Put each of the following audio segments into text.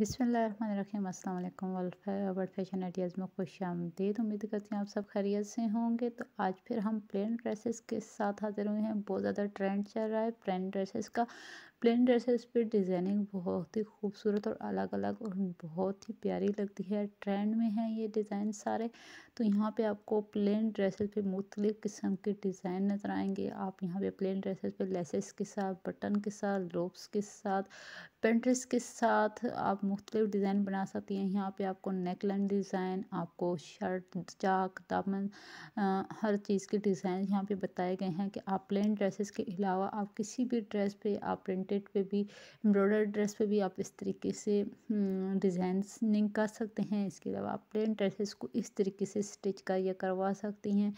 बिसमीम अल्लाम world fashion ideas में खुश आमदीद उम्मीद करती हूँ आप सब खैरियत से होंगे तो आज फिर हम प्लेन ड्रेसेस के साथ हाजिर हुए हैं बहुत ज़्यादा ट्रेंड चल रहा है प्लेन ड्रेसेस का प्लेन ड्रेसेस पे डिज़ाइनिंग बहुत ही खूबसूरत और अलग अलग और बहुत ही प्यारी लगती है ट्रेंड में है ये डिज़ाइन सारे तो यहाँ पे आपको प्लेन ड्रेसेस पे मुख्तलिफ़ किस्म के डिज़ाइन नज़र आएंगे आप यहाँ पे प्लेन ड्रेसेस पे लेसेस के साथ बटन के साथ रोप्स के साथ पेंट्रेस के साथ आप मुख्तलिफ़ डिज़ाइन बना सकती हैं यहाँ पे आपको नेकलाइन डिज़ाइन आपको शर्ट चाक दामन हर चीज़ के डिज़ाइन यहाँ पे बताए गए हैं कि आप प्लेन ड्रेसेस के अलावा आप किसी भी ड्रेस पे आप प्रिंटेड पे भी एम्ब्रॉयडर ड्रेस पे भी आप इस तरीके से हम्म, डिज़ाइनिंग कर सकते हैं इसके अलावा आप प्लेन ड्रेसेस को इस तरीके से स्टिच कर या करवा सकती हैं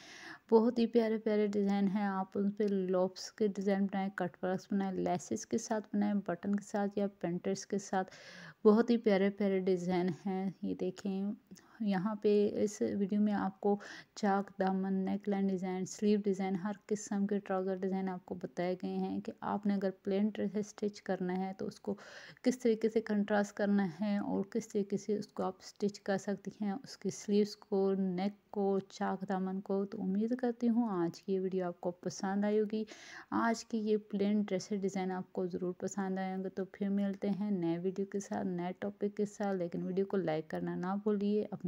बहुत ही प्यारे प्यारे डिज़ाइन हैं आप उन पर लॉप्स के डिज़ाइन बनाएँ कटवर्क बनाए बनाएँ लेसेस के साथ बनाएँ बटन के साथ या पेंटर्स के साथ बहुत बहुत ही प्यारे प्यारे डिज़ाइन हैं ये देखें यहाँ पे इस वीडियो में आपको चाक दामन neck line design sleeve design हर किस्म के ट्राउज़र डिज़ाइन आपको बताए गए हैं कि आपने अगर प्लेन ड्रेस स्टिच करना है तो उसको किस तरीके से कंट्रास्ट करना है और किस तरीके से उसको आप स्टिच कर सकती हैं उसकी स्लीव्स को नेक को चाक दामन को तो उम्मीद करती हूँ आज की ये वीडियो आपको पसंद आई होगी आज की ये प्लेन ड्रेस डिज़ाइन आपको ज़रूर पसंद आए होंगे तो फिर मिलते हैं नए वीडियो के साथ नए टॉपिक के साथ लेकिन वीडियो को लाइक करना ना भूलिए अपने